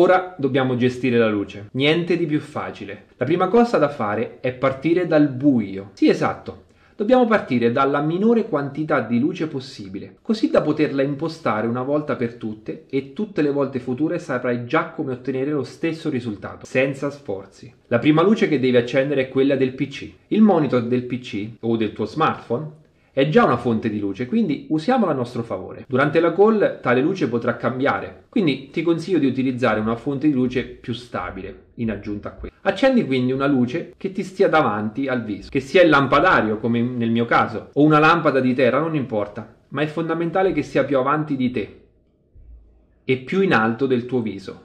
Ora dobbiamo gestire la luce. Niente di più facile. La prima cosa da fare è partire dal buio. Sì, esatto. Dobbiamo partire dalla minore quantità di luce possibile, così da poterla impostare una volta per tutte e tutte le volte future saprai già come ottenere lo stesso risultato, senza sforzi. La prima luce che devi accendere è quella del PC. Il monitor del PC o del tuo smartphone è già una fonte di luce, quindi usiamola a nostro favore. Durante la call tale luce potrà cambiare, quindi ti consiglio di utilizzare una fonte di luce più stabile in aggiunta a questa. Accendi quindi una luce che ti stia davanti al viso, che sia il lampadario come nel mio caso, o una lampada di terra, non importa, ma è fondamentale che sia più avanti di te e più in alto del tuo viso.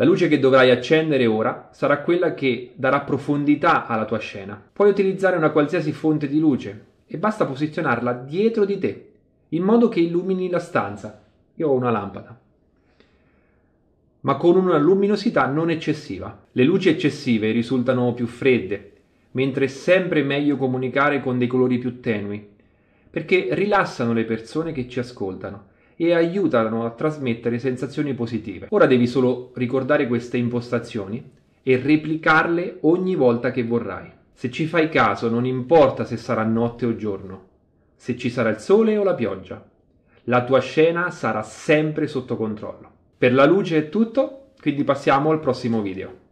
La luce che dovrai accendere ora sarà quella che darà profondità alla tua scena. Puoi utilizzare una qualsiasi fonte di luce e basta posizionarla dietro di te, in modo che illumini la stanza. Io ho una lampada ma con una luminosità non eccessiva. Le luci eccessive risultano più fredde, mentre è sempre meglio comunicare con dei colori più tenui, perché rilassano le persone che ci ascoltano e aiutano a trasmettere sensazioni positive. Ora devi solo ricordare queste impostazioni e replicarle ogni volta che vorrai. Se ci fai caso, non importa se sarà notte o giorno, se ci sarà il sole o la pioggia, la tua scena sarà sempre sotto controllo. Per la luce è tutto, quindi passiamo al prossimo video.